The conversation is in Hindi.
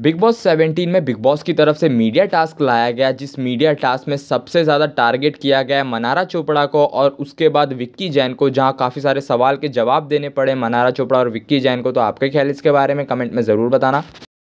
बिग बॉस 17 में बिग बॉस की तरफ से मीडिया टास्क लाया गया जिस मीडिया टास्क में सबसे ज़्यादा टारगेट किया गया मनारा चोपड़ा को और उसके बाद विक्की जैन को जहां काफ़ी सारे सवाल के जवाब देने पड़े मनारा चोपड़ा और विक्की जैन को तो आपके ख्याल इसके बारे में कमेंट में ज़रूर बताना